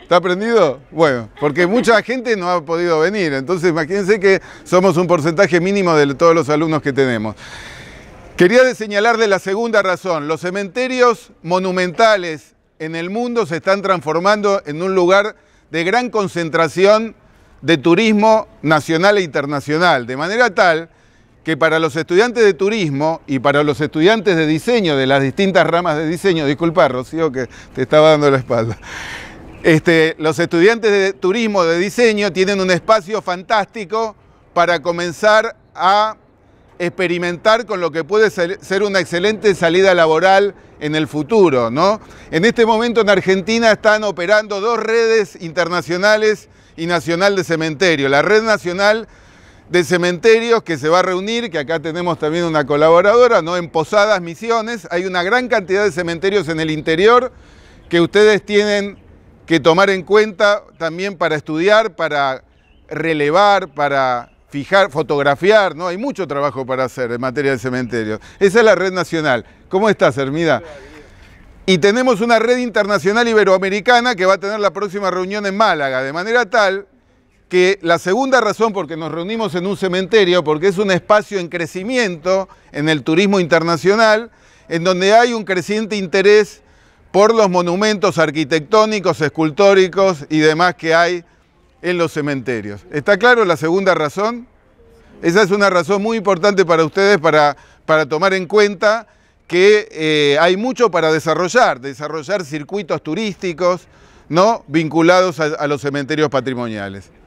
¿Está aprendido? Bueno, porque mucha gente no ha podido venir, entonces imagínense que somos un porcentaje mínimo de todos los alumnos que tenemos. Quería señalarle la segunda razón, los cementerios monumentales en el mundo se están transformando en un lugar de gran concentración de turismo nacional e internacional, de manera tal que para los estudiantes de turismo y para los estudiantes de diseño de las distintas ramas de diseño, disculpa Rocío que te estaba dando la espalda, este, los estudiantes de turismo de diseño tienen un espacio fantástico para comenzar a experimentar con lo que puede ser una excelente salida laboral en el futuro. ¿no? En este momento en Argentina están operando dos redes internacionales y nacional de cementerio. La red nacional de cementerios que se va a reunir, que acá tenemos también una colaboradora, ¿no? en Posadas Misiones. Hay una gran cantidad de cementerios en el interior que ustedes tienen que tomar en cuenta también para estudiar, para relevar, para fijar, fotografiar, ¿no? Hay mucho trabajo para hacer en materia de cementerio. Esa es la red nacional. ¿Cómo estás, Hermida? Y tenemos una red internacional iberoamericana que va a tener la próxima reunión en Málaga, de manera tal que la segunda razón por que nos reunimos en un cementerio, porque es un espacio en crecimiento en el turismo internacional, en donde hay un creciente interés por los monumentos arquitectónicos, escultóricos y demás que hay en los cementerios. ¿Está claro la segunda razón? Esa es una razón muy importante para ustedes para, tomar en cuenta que eh, hay mucho para desarrollar, desarrollar circuitos turísticos ¿no? vinculados a los cementerios patrimoniales.